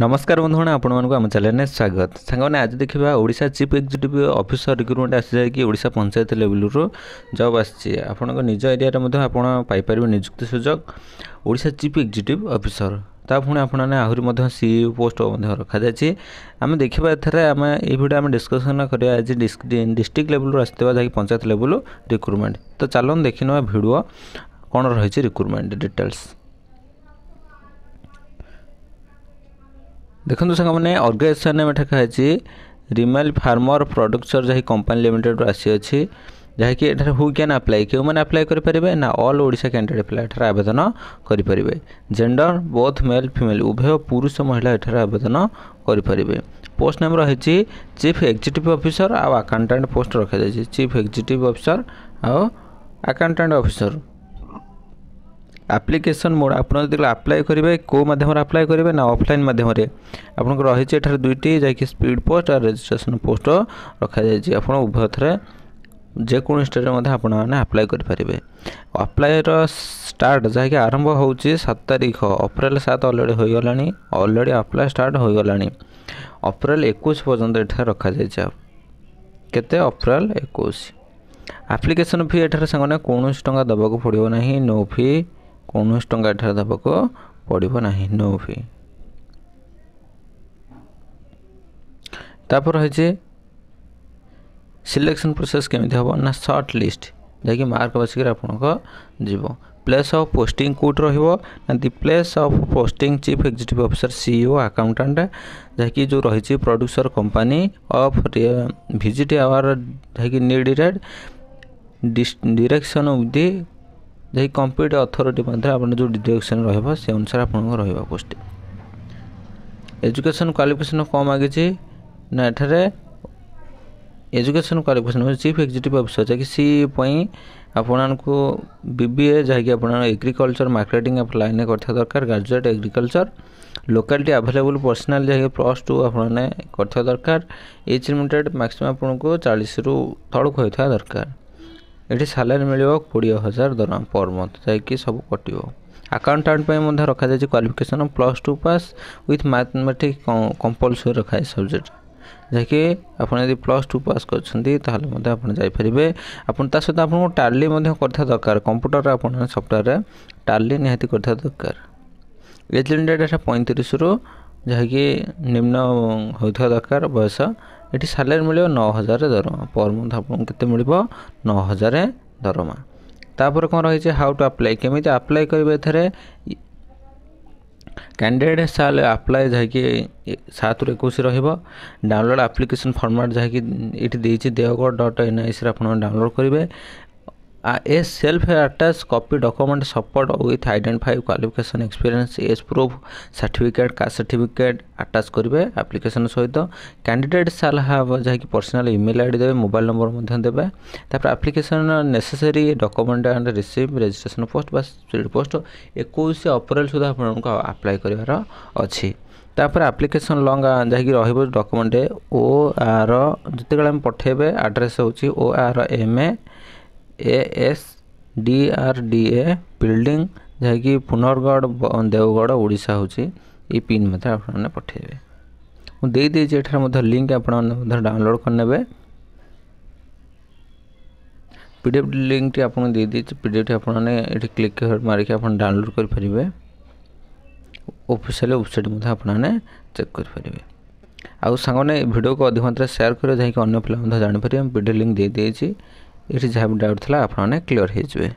নমস্কাৰ বন্ধু মানে আপোনালোকক আমাৰ চেনেলৰে স্বাগত সাংঘ মানে আজি দেখিবা Odisha chief executive officer recruitment আছে যায় কি ওড়িশা পঞ্চায়ত লেভেলৰ জব আছে আপোনালোকৰ নিজ এৰিয়াৰে মধ্য আপোনাৰ পাই পাৰিব নিযুক্তি সুযোগ ওড়িশা চিফ এক্সিকিউটিভ অফিচৰ তাৰ পুনি আপোনাৰ আহৰি চি ই পোষ্ট e ৰখাযাই আমি দেখিবা এতিয়া আমি এই ভিডিঅ' আমি ডিছকচন কৰিব আজি ডিষ্ট্ৰিক্ট লেভেলৰ আছে যাই পঞ্চায়ত লেভেলৰ ৰিক্ৰুটমেণ্ট ত চাল দেখি নহয় ভিডিঅ' কোন ৰ ৰিক্ৰুটমেণ্ট ডিটেইলছ ଦେଖନ୍ତୁ ସାଙ୍ଗମାନେ ଅର୍ଗାନାଇଜେସନ୍ ଆମେ ଏଠାରେ ଖାଇଛି ରିମାଲ ଫାର୍ମର ପ୍ରଡକ୍ସର ଯାହାକି କମ୍ପାନୀ ଲିମିଟେଡ଼ରୁ ଆସିଅଛି ଯାହାକି ଏଠାରେ ହୁ କ୍ୟାନ୍ ଆପ୍ଲାଏ କେଉଁମାନେ ଆପ୍ଲାଏ କରିପାରିବେ ନା ଅଲ୍ ଓଡ଼ିଶା କ୍ୟାଣ୍ଡିଡେଟ୍ ପିଲା ଏଠାରେ ଆବେଦନ କରିପାରିବେ ଜେଣ୍ଡର ବୋଥ୍ ମେଲ୍ ଫିମେଲ୍ ଉଭୟ ପୁରୁଷ ମହିଳା ଏଠାରେ ଆବେଦନ କରିପାରିବେ ପୋଷ୍ଟ ନେମ୍ ରହିଛି ଚିଫ୍ ଏକ୍ଜିକ୍ୟୁଟିଭ୍ ଅଫିସର ଆଉ ଆକାଉଣ୍ଟାଣ୍ଟ ପୋଷ୍ଟ ରଖାଯାଇଛି ଚିଫ୍ ଏକ୍ଜିକ୍ୟୁଟିଭ୍ ଅଫିସର ଆଉ ଆକାଉଣ୍ଟାଣ୍ଟ ଅଫିସର আপ্লিকেসন মোড আপনার যদি আপ্লাই করবে কেউ মাধ্যমে আপ্লাই করবে না অফলাইন মাধ্যমে আপনার রয়েছে এখানে দুইটি যাই স্পিড পোস্ট আর রেজিষ্ট্রেসন পোস্ট রখা যাই আপনার উভয় থরে যেকোন স্টেটে আপনার আপ্লাই করে পারবে আপ্লাইর স্টার্ট যা কি আরম্ভ হচ্ছে সাত তারিখ অপ্রেল সাত অলরেডি হয়ে গলা অলরেডি আপ্লাই স্টার্ট হয়ে গলা অপ্রেল একুশ পর্যন্ত এখানে রখা যাই কেতে অপ্রেল একুশ আপ্লিকেসন ফি এখানে সে কৌশি টাকা দেওয়া পড়ব না নো ফি କୌଣସି ଟଙ୍କା ଏଠାରେ ଦେବାକୁ ପଡ଼ିବ ନାହିଁ ନୋ ଫି ତାପରେ ରହିଛି ସିଲେକ୍ସନ୍ ପ୍ରୋସେସ୍ କେମିତି ହେବ ନା ସର୍ଟ ଲିଷ୍ଟ ଯାହାକି ମାର୍କ ବସିକରି ଆପଣଙ୍କ ଯିବ ପ୍ଲେସ୍ ଅଫ୍ ପୋଷ୍ଟିଂ କେଉଁଠି ରହିବ ନା the place of posting chief executive officer CEO accountant ଯାହାକି ଯେଉଁ ରହିଛି producer company of visit our ଯାହାକି ନିଡ୍ ଡିରେକ୍ସନ୍ ଅଫ୍ ଦି ଯାହାକି କମ୍ପ୍ଲିଟ୍ ଅଥରିଟି ମଧ୍ୟରେ ଆପଣ ଯେଉଁ ଡିଡକ୍ସନ୍ ରହିବ ସେ ଅନୁସାରେ ଆପଣଙ୍କର ରହିବ ପୋଷ୍ଟି ଏଜୁକେସନ୍ କ୍ୱାଲିଫିକେସନ୍ କ'ଣ ମାଗିଛି ନା ଏଠାରେ ଏଜୁକେସନ୍ କ୍ୱାଲିଫିକେସନ୍ ହେଉଛି ଚିଫ୍ ଏକ୍ଜିକ୍ୟୁଟିଭ୍ ଅଫିସର୍ ଯାହାକି ସି ପାଇଁ ଆପଣଙ୍କୁ ବି ବି ଏ ଯାହାକି ଆପଣ ଏଗ୍ରିକଲଚର୍ ମାର୍କେଟିଂ ଲାଇନ୍ରେ କରିଥିବା ଦରକାର graduate agriculture locality available personal ଯାହାକି ପ୍ଲସ୍ ଟୁ ଆପଣମାନେ କରିଥିବା ଦରକାର ଏଜ୍ ଲିମିଟେଡ଼୍ ମ୍ୟାକ୍ସିମମ୍ ଆପଣଙ୍କୁ ଚାଳିଶରୁ ତଳକୁ ହୋଇଥିବା ଦରକାର ଏଠି ସାଲାରୀ ମିଳିବ କୋଡ଼ିଏ ହଜାର ଦରମା ପର୍ ମନ୍ଥ ଯାଇକି ସବୁ କଟିବ ଆକାଉଣ୍ଟାଣ୍ଟ ପାଇଁ ମଧ୍ୟ ରଖାଯାଇଛି qualification plus two pass with mathematic compulsory ରଖାଯାଇଛି ସବଜେକ୍ଟ ଯାହାକି ଆପଣ ଯଦି ପ୍ଲସ୍ ଟୁ ପାସ୍ କରିଛନ୍ତି ତାହେଲେ ମଧ୍ୟ ଆପଣ ଯାଇପାରିବେ ଆପଣ ତା ସହିତ ଆପଣଙ୍କୁ ଟାଲି ମଧ୍ୟ କରିଥିବା ଦରକାର କମ୍ପ୍ୟୁଟରରେ ଆପଣ ସଫ୍ଟୱେରରେ ଟାଲି ନିହାତି କରିଥିବା ଦରକାର ଏଜ୍ ଲିମିଟେଡ଼୍ ଏଇଟା ପଇଁତିରିଶରୁ ଯାହାକି ନିମ୍ନ ହେଉଥିବା ଦରକାର ବୟସ ଏଠି ସାଲାରୀ ମିଳିବ ନଅ ହଜାର ଦରମା ପର୍ ମନ୍ଥ ଆପଣଙ୍କୁ କେତେ ମିଳିବ ନଅ ହଜାର ଦରମା ତାପରେ କ'ଣ ରହିଛି ହାଉ ଟୁ ଆପ୍ଲାଏ କେମିତି ଆପ୍ଲାଏ କରିବେ ଏଥିରେ କ୍ୟାଣ୍ଡିଡେଟ୍ ସାଲ୍ ଆପ୍ଲାଏ ଯାହାକି ସାତରୁ ଏକୋଇଶ ରହିବ ଡାଉନଲୋଡ଼୍ ଆପ୍ଲିକେସନ୍ ଫର୍ମାଟ୍ ଯାହାକି ଏଠି ଦେଇଛି ଦେଓଗଡ଼ ଡଟ୍ ଏନ୍ଆଇସିରେ ଆପଣ ଡାଉନଲୋଡ଼୍ କରିବେ Uh, a self-attached copy document support with identify qualification experience age proof certificate caste certificate attach করিবে application সহিত candidate shall have যাকি personal email id দেবে মোবাইল নম্বর মধ্যে দেবে তারপর application necessary document and receive registration post বা field post 21 April সুদ্ধা আপনাଙ୍କୁ apply করিବାର ଅଛି ତାପରେ ଆପ୍ଲିକେସନ୍ ଲଙ୍ଗ୍ ଯାଇକି ରହିବ ଡକୁମେଣ୍ଟ ଓ ଆର ଯେତେବେଳେ ଆମେ ପଠାଇବେ ଆଡ଼୍ରେସ୍ ହେଉଛି O R M A A S D R D A building जहाँकि पुनर्गढ़ देवगढ़ ओडा हो पिन मत पठेबे मुझे यार लिंक आप डाउनलोड करने पीडफ लिंक टी आप पीडफ टी आठ क्लिक मारिक डाउनलोड करेंगे अफिशियाल वेबसाइट मैं आपने चेक करेंगे आगे सा को अधिक मात्रा सेयार करें जहाँकि अगर पे जापर पीडफ लिंक दे देती ଏଠି ଯାହା ବି ଡାଉଟ୍ ଥିଲା ଆପଣମାନେ କ୍ଲିଅର୍ ହୋଇଯିବେ